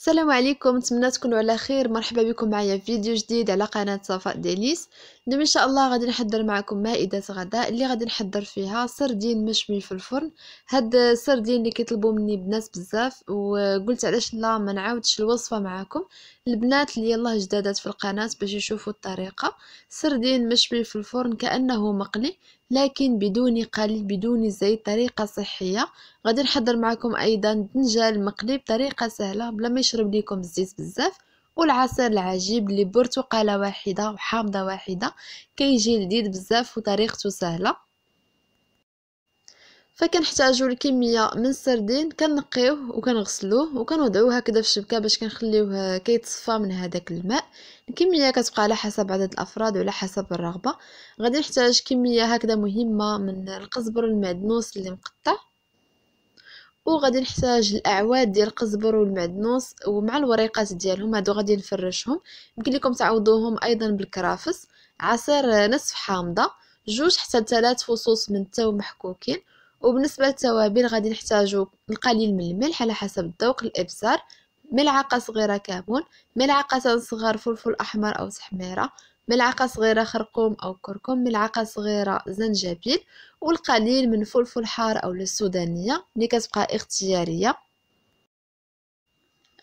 السلام عليكم نتمنى تكونوا على خير مرحبا بكم معايا في فيديو جديد على قناه صفاء ديليس اليوم ان شاء الله غادي نحضر معكم مائده غداء اللي غادي نحضر فيها سردين مشوي في الفرن هاد السردين اللي كيطلبوا مني بناس بزاف وقلت علاش لا ما نعاودش الوصفه معاكم البنات اللي يلاه جدادات في القناه باش يشوفوا الطريقه سردين مشوي في الفرن كانه مقلي لكن بدون قليل بدون زيت طريقة صحية غادي نحضر معكم أيضا دنجال مقلي بطريقة سهلة بلا ما يشرب ليكم الزيت بزاف والعصير العجيب اللي برتقاله واحده وحامضه واحده كيجي لذيذ بزاف وطريقته سهله فكنحتاجو الكميه من السردين كنقيوه وكنغسلوه وكنوضعوه هكذا في الشبكه باش كنخليوه كيتصفى من هذاك الماء الكميه كتبقى على حسب عدد الافراد وعلى حسب الرغبه غادي نحتاج كميه هكذا مهمه من القزبر المعدنوس اللي مقطع وغادي نحتاج الاعواد ديال القزبر والمعدنوس ومع الوريقات ديالهم هادو غادي نفرشهم يمكن لكم تعوضوهم ايضا بالكرافس عصير نصف حامضه جوج حتى ثلاث فصوص من التو محكوكين وبالنسبه للتوابل غادي نحتاجو القليل من الملح على حسب الذوق الابصار ملعقه صغيره كمون ملعقه صغار فلفل احمر او تحميره ملعقه صغيره خرقوم او كركم ملعقه صغيره زنجبيل والقليل من فلفل حار او السودانيه اللي كتبقى اختياريه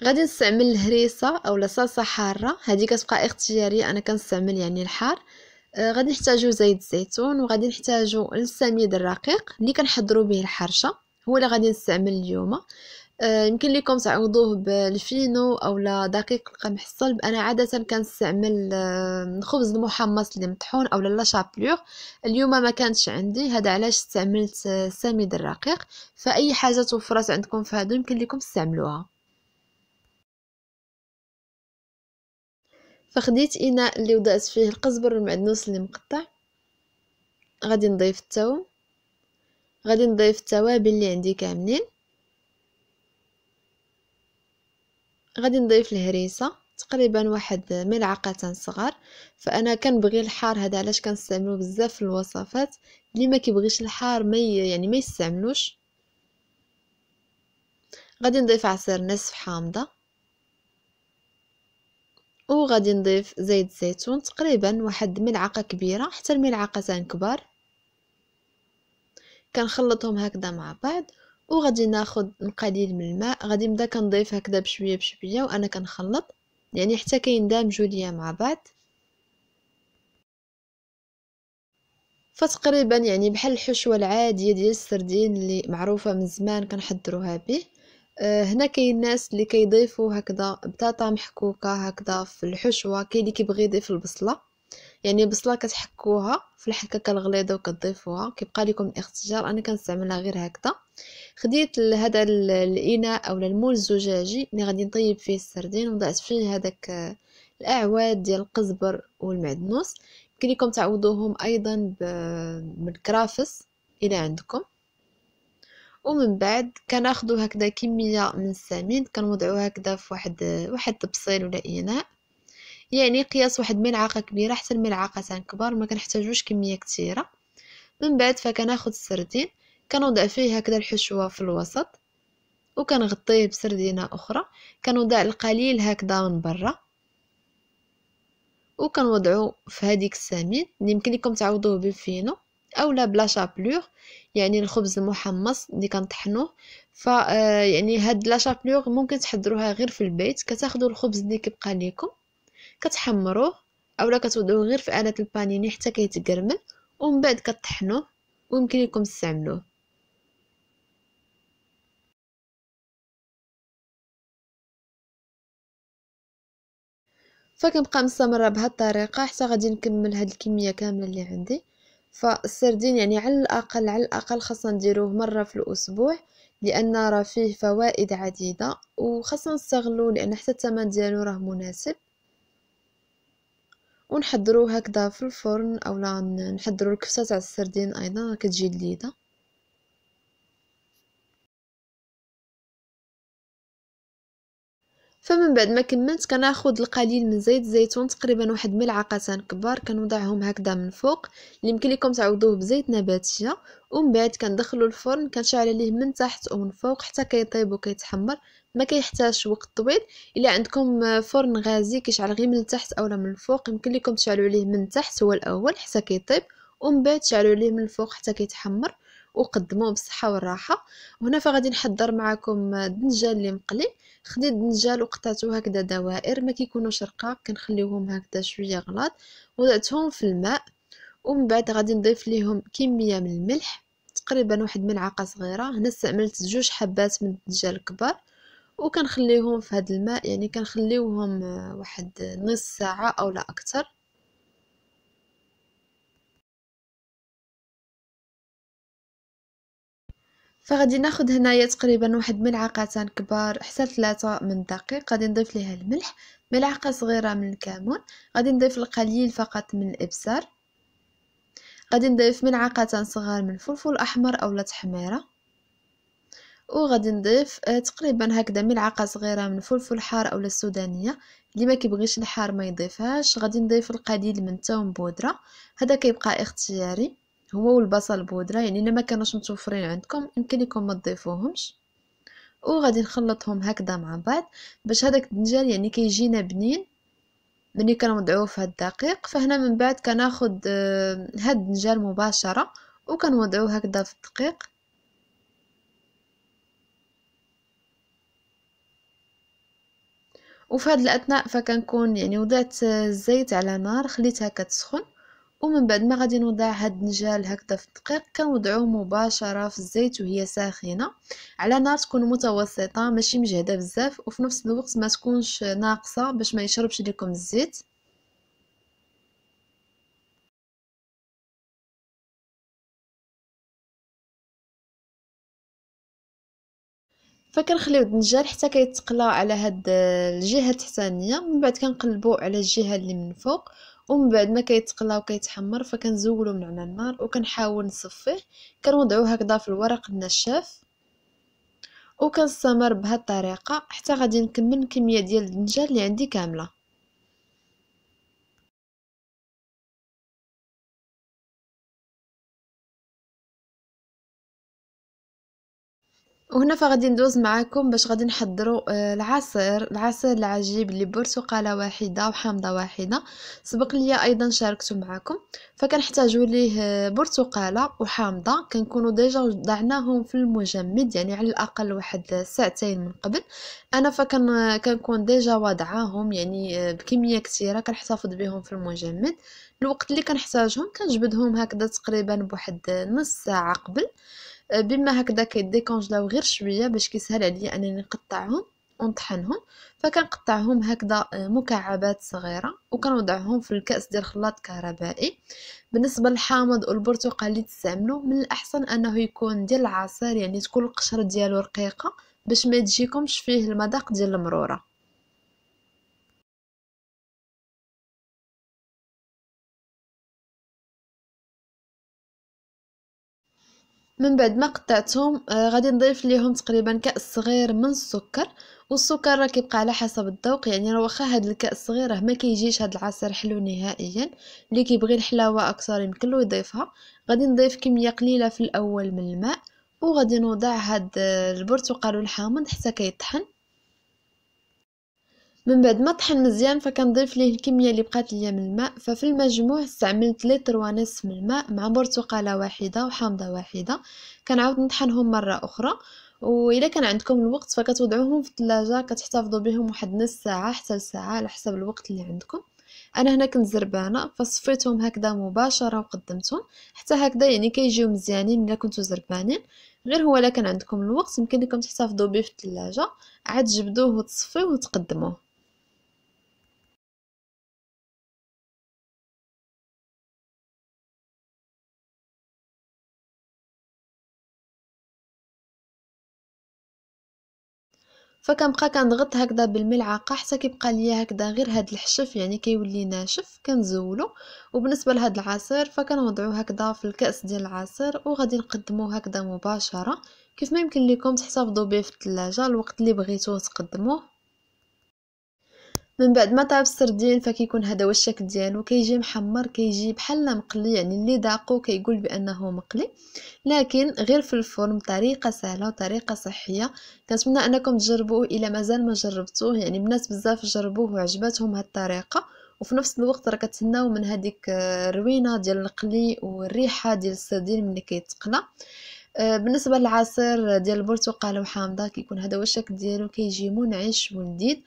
غادي نستعمل الهريسه او صلصه حاره هذه كتبقى اختياريه انا كنستعمل يعني الحار آه، غادي نحتاجو زيت الزيتون وغادي نحتاجو السميد الرقيق اللي كنحضرو به الحرشه هو اللي غادي نستعمل اليوم آه، يمكن لكم تعوضوه بالفينو اولا دقيق القمح الصلب انا عاده كنستعمل آه، الخبز المحمص اللي مطحون اولا لا شابلور اليوم ما كانتش عندي هذا علاش استعملت السميد الرقيق فاي حاجه توفرت عندكم في يمكن لكم تستعملوها فخديت اناء اللي وضعت فيه القزبر والمعدنوس اللي مقطع غادي نضيف التوم غادي نضيف التوابل اللي عندي كاملين غادي نضيف الهريسه تقريبا واحد ملعقتان صغار فانا كنبغي الحار هذا علاش كنستعملو بزاف في الوصفات اللي ما كيبغيش الحار ما يعني ما يستعملوش غادي نضيف عصير نصف حامضه وغادي نضيف زيت الزيتون تقريبا واحد ملعقه كبيره حتى الملعقتان كبار كنخلطهم هكذا مع بعض وغادي ناخذ قليل من الماء غادي نبدا كنضيف هكذا بشويه بشويه وانا كنخلط يعني حتى كيندمجوا ليا مع بعض فتقريبا يعني بحال الحشوه العاديه ديال السردين اللي معروفه من زمان كنحضروها به آه، هنا كاين ناس اللي كيضيفوا هكذا بطاطا محكوكه هكذا في الحشوه كاين اللي كيبغي يضيف البصله يعني البصله كتحكوها في الحكاكه الغليظه وكتضيفوها كيبقى لكم الاختيار انا كنستعملها غير هكذا خديت هذا الاناء اولا المول الزجاجي اللي غادي نطيب فيه السردين وضعت فيه هذاك آه، الاعواد ديال القزبر والمعدنوس يمكن لكم تعوضوهم ايضا بالكرافس الى عندكم ومن بعد كناخدو هكذا كمية من السمين كنوضعوه هكذا في واحد واحد طبسيل ولا اناء يعني قياس واحد ملعقه كبيره حتى ملعقتان كبار ما كنحتاجوش كميه كثيره من بعد فكناخد السردين كنوضع فيه هكذا الحشوه في الوسط وكنغطيه بسردينه اخرى كنوضع القليل هكذا من برا وكنوضعو في هذيك السميد يمكن لكم تعوضوه بالفينو اولا بلا شابلور يعني الخبز المحمص اللي كنطحنوه ف آه، يعني هاد لا شابلور ممكن تحضروها غير في البيت كتاخذوا الخبز اللي كيبقى ليكم كتحمروه اولا كتوضعوه غير في اله البانيني حتى كيتكرمل ومن بعد كطحنوه ويمكن لكم تستعملوه فكنبقى مستمره بهاد الطريقه حتى غادي نكمل هاد الكميه كامله اللي عندي فالسردين يعني على الأقل على الأقل خاصنا نديروه مرة في الأسبوع لأن راه فيه فوائد عديدة وخاصنا نستغلو لأن حتى الثمن ديالو راه مناسب ونحضروه هكذا في الفرن اولا نحضرو الكفتة تاع السردين أيضا كتجي لذيذة فمن بعد ما كملت كناخد القليل من زيت الزيتون تقريبا واحد ملعقتان كبار كنوضعهم هكذا من فوق اللي يمكن لكم تعوضوه بزيت نباتيه ومن بعد كندخلو الفرن كنشعل عليه من تحت ومن فوق حتى كيطيب وكيتحمر ما كيحتاج وقت طويل الا عندكم فرن غازي كيشعل غير من التحت اولا من الفوق يمكن لكم تشعلوا عليه من تحت هو الاول حتى كيطيب ومن بعد تشعلوا عليه من الفوق حتى كيتحمر وقدموه بالصحه والراحه وهنا فغادي نحضر معكم الدنجال اللي مقلي خديت الدنجال وقطعته هكذا دوائر ما كيكونوش رقاق كنخليوهم هكذا شويه غلاط وضعتهم في الماء ومن بعد غادي نضيف ليهم كميه من الملح تقريبا واحد ملعقه صغيره هنا استعملت جوج حبات من الدجاج الكبار وكنخليهم في هذا الماء يعني كنخليوهم واحد نص ساعه او لا اكثر فغادي ناخذ هنايا تقريبا واحد ملعقتان كبار حتى ثلاثة من الدقيق غادي نضيف ليها الملح ملعقة صغيرة من الكمون غادي نضيف القليل فقط من الابزار غادي نضيف ملعقتان صغار من الفلفل الاحمر اولا تحميره وغادي نضيف آه، تقريبا هكذا ملعقه صغيره من الفلفل الحار اولا السودانيه اللي ما كيبغيش الحار ما يضيفهاش غادي نضيف القليل من الثوم بودره هذا كيبقى اختياري هو والبصل بودره يعني الا ما كانوش متوفرين عندكم يمكن لكم ما تضيفوهمش وغادي نخلطهم هكذا مع بعض باش هذاك الدنجال يعني كيجينا بنين ملي كنوضعوه في هاد الدقيق فهنا من بعد كناخد آه، هاد الدنجال مباشره وكنوضعوه هكذا في الدقيق وفي هاد الاثناء فكنكون يعني وضعت الزيت على نار خليتها كتسخن ومن بعد ما غادي نوضع هاد النجال هكذا في الدقيق كنوضعوه مباشره في الزيت وهي ساخنه على نار تكون متوسطه ماشي مجهده بزاف وفي نفس الوقت ما تكونش ناقصه باش ما يشربش لكم الزيت فكنخليو الدنجال حتى كيتقلى على هاد الجهه التحتانيه من بعد كنقلبو على الجهه اللي من فوق ومن بعد ما كيتقلى وكيتحمر فكنزولو من على النار وكنحاول نصفيه كنوضعو هكذا في الورق النشاف وكنستمر بهاد الطريقه حتى غادي نكمل الكميه ديال الدنجه اللي عندي كامله وهنا فغادي ندوز معاكم باش غادي نحضروا آه، العصير العصير العجيب اللي برتقاله واحده وحامضه واحده سبق ليا ايضا شاركته معاكم فكنحتاجوا ليه آه، برتقاله وحامضه كنكونوا ديجا ضعناهم في المجمد يعني على الاقل واحد ساعتين من قبل انا فكن آه، كنكون ديجا واضعاهم يعني بكميه كثيره كنحتفظ بهم في المجمد الوقت اللي كنحتاجهم كنجبدهم هكذا تقريبا بواحد نص ساعه قبل أه، بما هكذا كيديكونجلاو غير شويه باش كيسهل عليا انني نقطعهم ونطحنهم فكنقطعهم هكذا أه، مكعبات صغيره وكنوضعهم في الكاس ديال خلاط كهربائي بالنسبه للحامض والبرتقال اللي تستعملوا من الاحسن انه يكون ديال العصير يعني تكون القشره ديالو رقيقه باش ما تجيكمش فيه المذاق ديال المروره من بعد ما قطعتهم آه غادي نضيف ليهم تقريبا كاس صغير من السكر والسكر راه كيبقى على حسب الذوق يعني راه واخا هاد الكاس صغير راه ما كيجيش هاد العصير حلو نهائيا اللي كيبغي الحلاوه اكثر يمكن له يضيفها غادي نضيف كميه قليله في الاول من الماء وغادي نوضع هاد آه، البرتقال والحامض حتى كيطحن من بعد ما طحن مزيان فكنضيف ليه الكميه اللي بقات ليا من الماء ففي المجموع استعملت لتر ونص من الماء مع برتقاله واحده وحامضه واحده كنعاود نطحنهم مره اخرى وإذا كان عندكم الوقت فكتوضعوهم في الثلاجه كتحتفظوا بهم واحد نص ساعه حتى لساعه على حسب الوقت اللي عندكم انا هنا كنت زربانه فصفيتهم هكذا مباشره وقدمتهم حتى هكذا يعني كيجيو مزيانين الا كنتو زربانين غير هو الا كان عندكم الوقت يمكن لكم تحتفظوا به في الثلاجه عاد جبدوه وتصفيوه وتقدموه فكنبقى كنضغط هكذا بالملعقه حتى كيبقى ليا هكذا غير هاد الحشف يعني كيولي ناشف كنزولو وبالنسبه لهاد العصير فكنوضعو هكذا في الكاس ديال العصير وغادي نقدموه هكذا مباشره كيف ما يمكن لكم تحتفظوا به في الثلاجه الوقت اللي بغيتوه تقدموه من بعد ما طاب السردين فكيكون هذا الشكل ديالو كيجي محمر كيجي بحال مقلي يعني اللي ذاقو كيقول بانه مقلي لكن غير في الفرن بطريقه سهله وطريقه صحيه كنتمنى انكم تجربوه الا مازال ما جربتوه يعني الناس بزاف جربوه وعجباتهم هاد الطريقه وفي نفس الوقت راه كتهناو من هذيك الروينه آه، ديال القلي والريحه ديال السردين ملي كيتقلى آه، بالنسبه للعصير ديال البرتقال وحامضه كيكون هذا الشكل ديالو كيجي منعش ولذيذ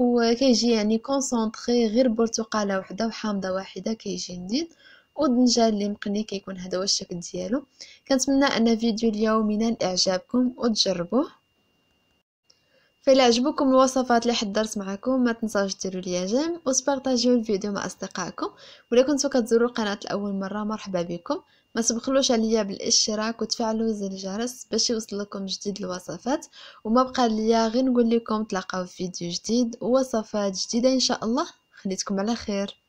وكيجي يعني كونسونطري غير برتقاله وحده وحامضه واحده كيجي مزيان ودنجه اللي مقني كيكون هذا هو الشكل ديالو كنتمنى ان فيديو اليوم ينال اعجابكم وتجربوه فإلا عجبوكم الوصفات اللي حضرت معكم ما تنساوش ديروا ليا جيم وسبارطاجيو الفيديو مع اصدقائكم ولا كنتو كتزوروا القناه لاول مره مرحبا بكم ما تبخلوش عليا بالاشتراك وتفعلوا زر الجرس باش يوصلكم جديد الوصفات وما بقى ليا غير نقول لكم تلاقاو في فيديو جديد ووصفات جديده ان شاء الله خليتكم على خير